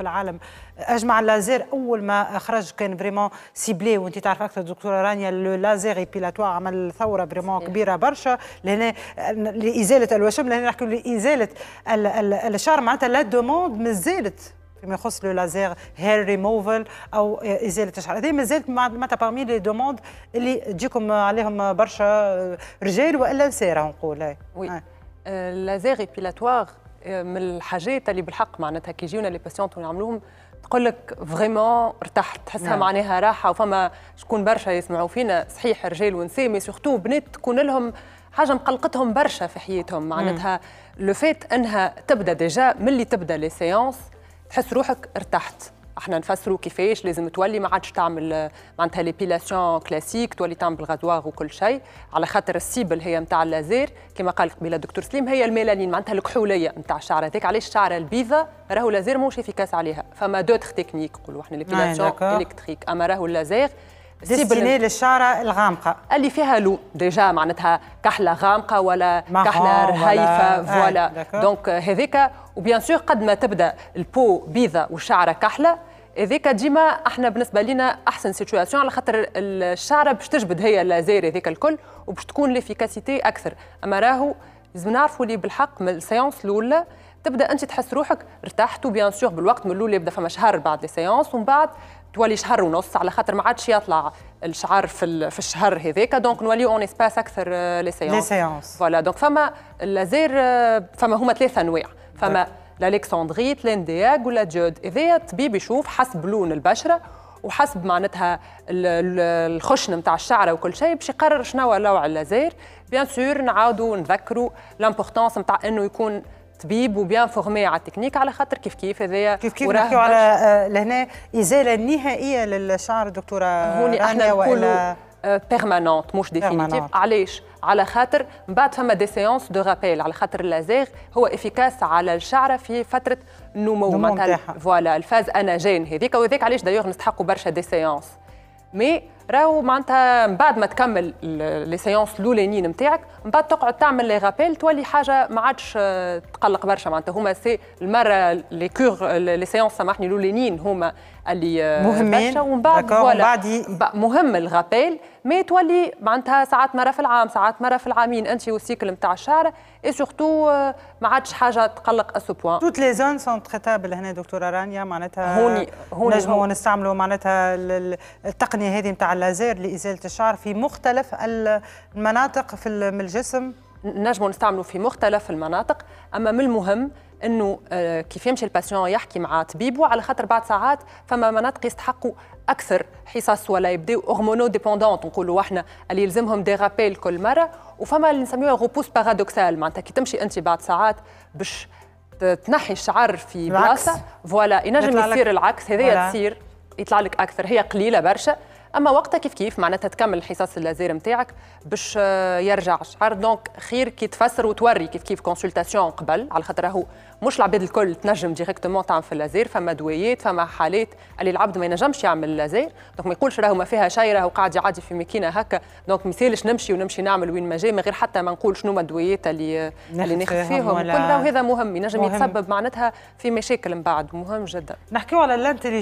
في العالم اجمع اللازير اول ما خرج كان فريمون سيبلي وانت تعرف اكثر دكتوره رانيا لو لازير ايبيلاتوا عمل ثوره فريمون كبيره برشا لهنا لازاله الوشم لهنا نحكي لازاله الشعر معناتها لا دوموند مازالت فيما يخص لو لازير هير ريموفل او ازاله الشعر هذه مازالت معناتها بارمي لي دوموند اللي تجيكم عليهم برشا رجال والا نساء راه نقول وي لازير ايبيلاتوار من الحاجات اللي بالحق معناتها كي يجيونا لي باسيونت ونعملوهم تقول لك فريمون ارتحت تحسها نعم. معناها راحه وفما شكون برشا يسمعوا فينا صحيح رجال ونساء مي سورتو بنات تكون لهم حاجه مقلقتهم برشا في حياتهم معناتها لو فات انها تبدا ديجا ملي تبدا لي سيونس تحس روحك ارتحت احنا نفسروا كيفاش لازم تولي ما عادش تعمل معناتها ليبيلاسيون كلاسيك تولي تعمل بالغازواغ وكل شيء على خاطر السيبل هي نتاع اللازير كما قال قبيله الدكتور سليم هي الميلانين معناتها الكحوليه نتاع الشعر هذاك علاش الشعر البيضه راهو لازير موش في كاس عليها فما دوتر تكنيك نقولوا احنا آه، ليبيلاسيون الكتريك اما راهو اللازير ديستيني للشعره الغامقه اللي فيها لون ديجا معناتها كحله غامقه ولا كحله رهيفه إيه، فوالا دونك هذيك وبيان سور قد ما تبدا البو بيضه والشعره كحله هذاك ديما احنا بالنسبه لنا احسن سيتوياسيون على خاطر الشعره باش تجبد هي اللازير هذاك الكل وباش تكون ليفيكاسيتي اكثر اما راهو لازم نعرفوا اللي بالحق من السيونس الاولى تبدا انت تحس روحك ارتحت وبيان سور بالوقت من الاول يبدا فما شهر بعد السيونس ومن بعد تولي شهر ونص على خاطر ما عادش يطلع الشعر في في الشهر هذاك دونك نولي اون اسباس اكثر لي سيونس لي سيونس فوالا دونك فما لازير آه، فما هما ثلاث انواع فما طيب. لالكسندريت لاندياغ ولا جود اذا الطبيب يشوف حسب لون البشره وحسب معناتها الخشن نتاع الشعره وكل شيء باش يقرر شنو نوع اللازير بيان سور نعاودوا نذكروا لامبورتونس نتاع انه يكون طبيب وبيان فورمي على التكنيك على خاطر كيف كيف هذايا كيف كيف نحكيو على آه، لهنا ازاله نهائيه للشعر دكتوره هوني احنا نقولوا بيرمانونت آه، مش ديفينيتيف علاش على خاطر من بعد فما دي سيونس دو رابيل على خاطر اللازاغ هو افيكاس على الشعره في فتره النمو مثلا فوالا الفاز انا جين هذيك وهذيك علاش دايوغ نستحقوا برشا دي سيونس مي راهو معناتها من بعد ما تكمل لي سيونس الاولانيين نتاعك من بعد تقعد تعمل لي رابيل تولي حاجه ما عادش آه، تقلق برشا معناتها هما سي المره لي كور لي سيونس سامحني الاولانيين هما اللي آه، مهمين ومن بعد ولا مهم الغابيل مي تولي معناتها ساعات مره في العام ساعات مره في العامين انت والسيكل نتاع الشعر اي سورتو ما عادش حاجه تقلق اسو بوان توت لي زون سون تريتابل هنا دكتوره رانيا معناتها هوني هوني نجموا نستعملوا معناتها التقنيه هذه نتاع والعزائر لإزالة الشعر في مختلف المناطق في الجسم نجموا نستعملو في مختلف المناطق اما من المهم انه آه، كيف يمشي الباسيون يحكي مع طبيبه على خاطر بعد ساعات فما مناطق يستحقوا اكثر حصص ولا يبداو هرمونو ديبوندونت نقولوا احنا اللي يلزمهم دي رابيل كل مره وفما اللي نسميوه غوبوس بارادوكسال معناتها كي تمشي انت بعد ساعات باش تنحي الشعر في بلاصه فوالا ينجم يصير العكس هذه تصير يطلع لك اكثر هي قليله برشا اما وقتها كيف كيف معناتها تكمل الحصص اللازير نتاعك باش آه، يرجع شعر دونك خير كي تفسر وتوري كيف كيف كونسلتاسيون قبل على خاطر راهو مش العباد الكل تنجم ديريكتومون تعمل في اللازير فما دويات فما حالات اللي العبد ما ينجمش يعمل اللازير دونك ما يقولش راهو ما فيها شيء راهو قاعد يعدي في ماكينه هكا دونك ما يسالش نمشي ونمشي نعمل وين ما جاي من غير حتى ما نقول شنو ما الدوايات اللي آه، اللي ناخذ فيهم كل وهذا مهم ينجم يتسبب معناتها في مشاكل من بعد مهم جدا نحكيو على الانتليجون